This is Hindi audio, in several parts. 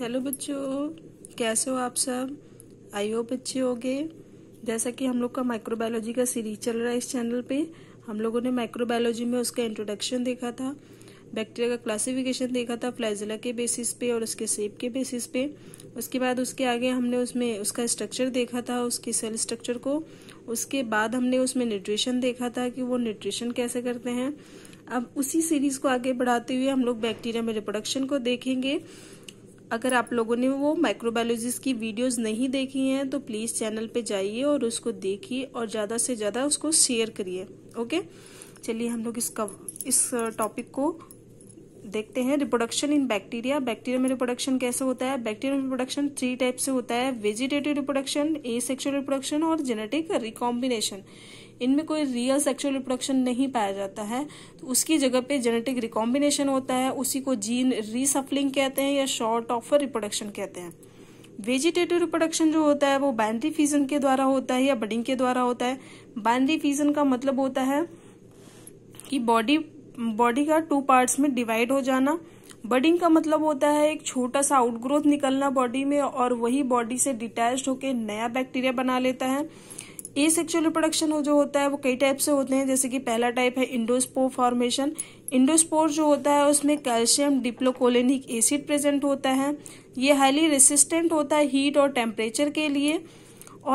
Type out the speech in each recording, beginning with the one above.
हेलो बच्चों कैसे हो आप सब आई होप अच्छे गए जैसा कि हम लोग का माइक्रोबायोलॉजी का सीरीज चल रहा है इस चैनल पे हम लोगों ने माइक्रोबायोलॉजी में उसका इंट्रोडक्शन देखा था बैक्टीरिया का क्लासिफिकेशन देखा था फ्लाइजिला के बेसिस पे और उसके सेप के बेसिस पे उसके बाद उसके आगे हमने उसमें उसका स्ट्रक्चर देखा था उसकी सेल स्ट्रक्चर को उसके बाद हमने उसमें न्यूट्रिशन देखा था कि वो न्यूट्रिशन कैसे करते हैं अब उसी सीरीज को आगे बढ़ाते हुए हम लोग बैक्टीरिया में रिप्रोडक्शन को देखेंगे अगर आप लोगों ने वो माइक्रोबायोलॉजिस्ट की वीडियोस नहीं देखी हैं तो प्लीज़ चैनल पे जाइए और उसको देखिए और ज़्यादा से ज़्यादा उसको शेयर करिए ओके चलिए हम लोग कव, इस टॉपिक को देखते हैं रिप्रोडक्शन इन बैक्टीरिया बैक्टीरिया में रिप्रोडक्शन कैसे होता है बैक्टीरिया रिप्रोडक्शन थ्री टाइप से होता है vegetative reproduction asexual reproduction और जेनेटिक रिकॉम्बिनेशन इनमें कोई रियल सेक्सुअल रिप्रोडक्शन नहीं पाया जाता है तो उसकी जगह पे जेनेटिक रिकॉम्बिनेशन होता है उसी को जीन रिसफलिंग कहते हैं या शॉर्ट ऑफ रिप्रोडक्शन कहते हैं वेजिटेटिव रिप्रोडक्शन जो होता है वो बाइनरी फीजन के द्वारा होता है या बडिंग के द्वारा होता है बाइनरी फीजन का मतलब होता है कि बॉडी बॉडी का टू पार्ट्स में डिवाइड हो जाना बडिंग का मतलब होता है एक छोटा सा आउटग्रोथ निकलना बॉडी में और वही बॉडी से डिटैच होकर नया बैक्टीरिया बना लेता है ए सेक्चुअल रिप्रोडक्शन जो होता है वो कई टाइप से होते हैं जैसे कि पहला टाइप है इंडोस्पोर फॉर्मेशन इंडोस्पोर जो होता है उसमें कैल्शियम डिप्लोकोलेनिक एसिड प्रेजेंट होता है ये हाईली रेसिस्टेंट होता है हीट और टेम्परेचर के लिए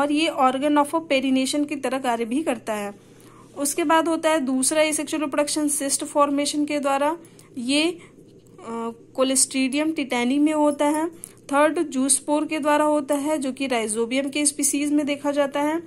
और ये ऑर्गन ऑफ पेरिनेशन की तरह कार्य भी करता है उसके बाद होता है दूसरा asexual reproduction cyst formation के द्वारा ये कोलेस्ट्रीडियम टिटैनी में होता है थर्ड जूसपोर के द्वारा होता है जो कि राइजोबियम के स्पीसीज में देखा जाता है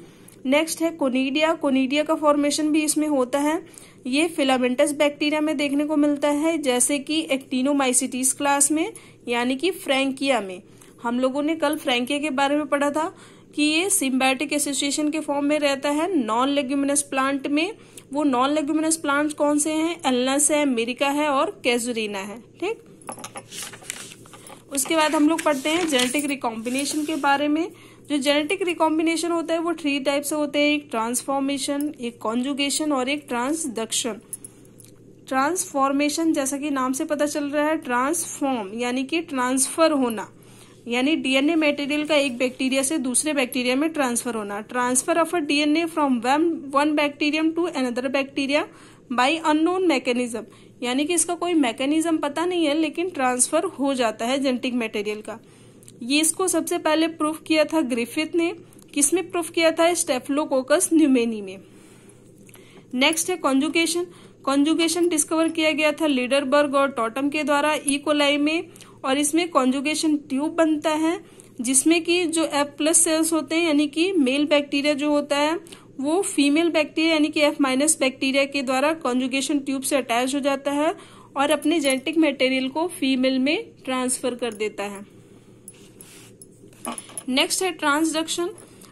नेक्स्ट है कोनीडिया कोनीडिया का फॉर्मेशन भी इसमें होता है ये फिलामेंटस बैक्टीरिया में देखने को मिलता है जैसे कि एक्टिनोमाइसिटीज क्लास में यानी कि फ्रेंकिया में हम लोगों ने कल फ्रेंकिया के बारे में पढ़ा था कि ये सिम्बायोटिक एसोसिएशन के फॉर्म में रहता है नॉन लेग्यूमिनस प्लांट में वो नॉन लेग्यूमिनस प्लांट कौन से हैं एलनस है मेरिका है और कैजुरीना है ठीक उसके बाद हम लोग पढ़ते हैं जेनेटिक रिकॉम्बिनेशन के बारे में जो जेनेटिक रिकॉम्बिनेशन होता है वो थ्री टाइप से होते हैं एक ट्रांसफॉर्मेशन एक कॉन्जुगेशन और एक ट्रांसडक्शन ट्रांसफॉर्मेशन जैसा कि नाम से पता चल रहा है ट्रांसफॉर्म यानी कि ट्रांसफर होना यानी डीएनए मटेरियल का एक बैक्टीरिया से दूसरे बैक्टीरिया में ट्रांसफर होना transfer of a DNA from one bacterium to another bacteria by unknown mechanism यानी कि इसका कोई मैकेनिज्म पता नहीं है लेकिन ट्रांसफर हो जाता है जेनेटिक मटेरियल का ये इसको सबसे पहले प्रूफ किया था ग्रिफिथ ने किसमें प्रूफ किया था स्टेफलोकोकस न्यूमेनी में नेक्स्ट है कॉन्जुकेशन कॉन्जुगेशन डिस्कवर किया गया था लीडरबर्ग और टॉटम के द्वारा इकोलाई e. में और इसमें कॉन्जुगेशन ट्यूब बनता है जिसमें कि जो एफ प्लस सेल्स होते हैं यानी कि मेल बैक्टीरिया जो होता है वो फीमेल बैक्टीरिया यानी कि एफ माइनस बैक्टीरिया के द्वारा कॉन्जुगेशन ट्यूब से अटैच हो जाता है और अपने जेनेटिक मटेरियल को फीमेल में ट्रांसफर कर देता है नेक्स्ट है ट्रांसडक्शन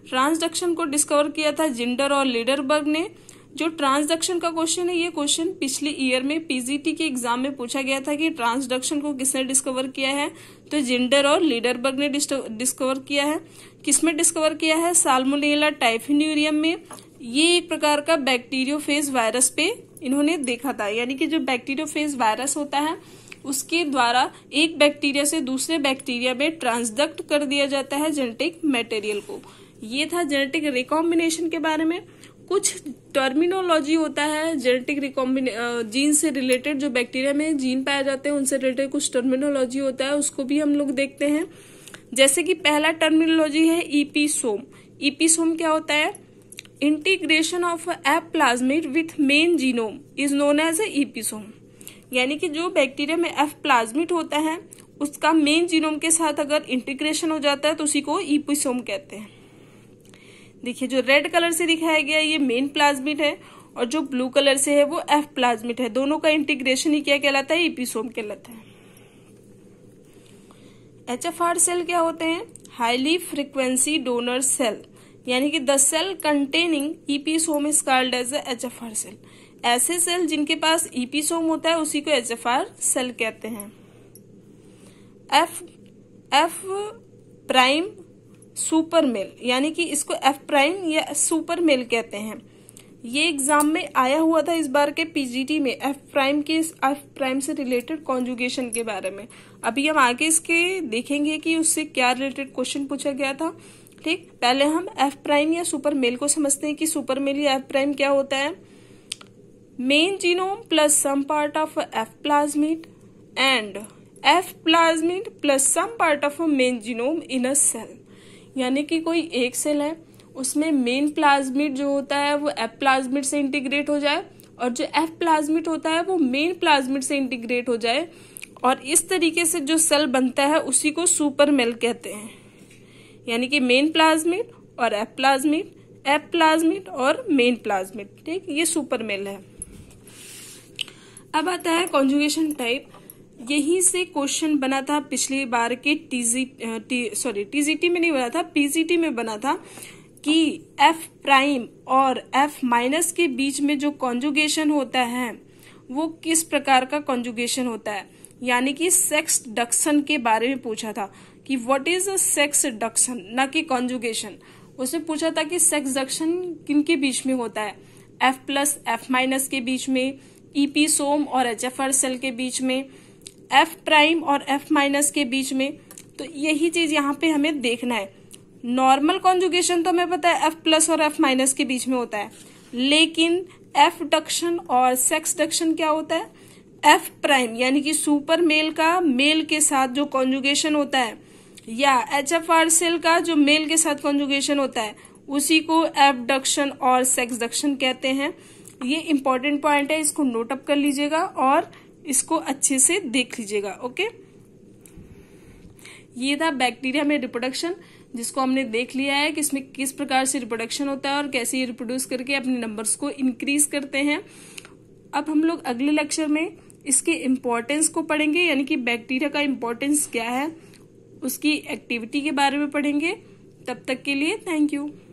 ट्रांसडक्शन को डिस्कवर किया था जिंडर और लीडरबर्ग ने जो ट्रांसडक्शन का क्वेश्चन है ये क्वेश्चन पिछले ईयर में पीजीटी के एग्जाम में पूछा गया था कि ट्रांसडक्शन को किसने डिस्कवर किया है तो जिंडर और लीडरबर्ग ने डिस्कवर किया है किसमें डिस्कवर किया है साल्मोनेला टाइफिन्यूरियम में ये एक प्रकार का बैक्टीरियो वायरस पे इन्होंने देखा था यानी कि जो बैक्टीरियो वायरस होता है उसके द्वारा एक बैक्टीरिया से दूसरे बैक्टीरिया में ट्रांसडक्ट कर दिया जाता है जेनेटिक मटेरियल को ये था जेनेटिक रिकॉम्बिनेशन के बारे में कुछ टर्मिनोलॉजी होता है जेनेटिक रिकॉम्बिने जीन से रिलेटेड जो बैक्टीरिया में जीन पाए जाते हैं उनसे रिलेटेड कुछ टर्मिनोलॉजी होता है उसको भी हम लोग देखते हैं जैसे कि पहला टर्मिनोलॉजी है ईपीसोम ईपीसोम क्या होता है integration of F plasmid with main genome is known as a episome यानी कि जो बैक्टीरिया में एफ प्लाज्मिट होता है उसका मेन जीनोम के साथ अगर इंटीग्रेशन हो जाता है तो उसी को ईपीसोम कहते हैं देखिए जो रेड कलर से दिखाया गया ये मेन प्लाज्मिट है और जो ब्लू कलर से है वो एफ प्लाज्मिट है दोनों का इंटीग्रेशन ही क्या कहलाता है एपिसोम कहलाता है एच एफ आर सेल क्या होते हैं हाईली फ्रिक्वेंसी डोनर सेल यानी कि the cell containing episome is called as H F R cell ऐसे सेल जिनके पास ईपीसोम होता है उसी को एच एफ आर सेल कहते हैं F F prime super male यानी कि इसको एफ प्राइम या सुपर मेल कहते हैं ये एग्जाम में आया हुआ था इस बार के पीजीटी में एफ प्राइम के एफ प्राइम से रिलेटेड कॉन्जुगेशन के बारे में अभी हम आगे इसके देखेंगे कि उससे क्या रिलेटेड क्वेश्चन पूछा गया था ठीक पहले हम एफ प्राइम या सुपर मेल को समझते हैं कि सुपर मेल या एफ प्राइम क्या होता है main genome plus some part of F plasmid and F plasmid plus some part of main genome in a cell यानी कि कोई एक सेल है उसमें मेन प्लाज्मिट जो होता है वो एफ प्लाज्मिट से इंटीग्रेट हो जाए और जो एफ प्लाज्मिट होता है वो मेन प्लाज्मिट से इंटीग्रेट हो जाए और इस तरीके से जो सेल बनता है उसी को सुपर मेल कहते हैं यानी कि मेन प्लाज्मिट और एफ प्लाज्मिट एप प्लाज्मिट और मेन प्लाज्मिट ठीक ये सुपर मेल है अब आता है कॉन्जुगेशन टाइप यहीं से क्वेश्चन बना था पिछली बार के टीजी टी, सॉरी टीजीटी में नहीं बना था पीजीटी में बना था कि एफ प्राइम और एफ माइनस के बीच में जो कॉन्जुगेशन होता है वो किस प्रकार का कॉन्जुगेशन होता है यानी कि सेक्स डक्शन के बारे में पूछा था कि what is a sexduction न कि कॉन्जुगेशन उसने पूछा था कि सेक्स डक्शन किन के बीच में होता है एफ प्लस एफ माइनस के बीच में ईपी e सोम और एच एफ आर सेल के बीच में एफ प्राइम और एफ माइनस के बीच में तो यही चीज यहाँ पे हमें देखना है नॉर्मल कॉन्जुगेशन तो हमें पता है एफ प्लस और एफ माइनस के बीच में होता है लेकिन एफ डक्शन और सेक्स डक्शन क्या होता है एफ प्राइम यानी कि सुपर मेल का मेल के साथ जो कॉन्जुगेशन होता है या एच एफ आर सेल का जो मेल के साथ कॉन्जुगेशन होता है उसी को एफ डक्शन और सेक्स डक्शन कहते हैं ये इंपॉर्टेंट पॉइंट है इसको नोटअप कर लीजिएगा और इसको अच्छे से देख लीजिएगा ओके ये था बैक्टीरिया में रिप्रोडक्शन जिसको हमने देख लिया है कि इसमें किस प्रकार से रिप्रोडक्शन होता है और कैसे ये रिप्रोड्यूस करके अपने नंबर्स को इंक्रीज करते हैं अब हम लोग अगले लेक्चर में इसके इम्पोर्टेंस को पढ़ेंगे यानी कि बैक्टीरिया का इम्पोर्टेंस क्या है उसकी एक्टिविटी के बारे में पढ़ेंगे तब तक के लिए थैंक यू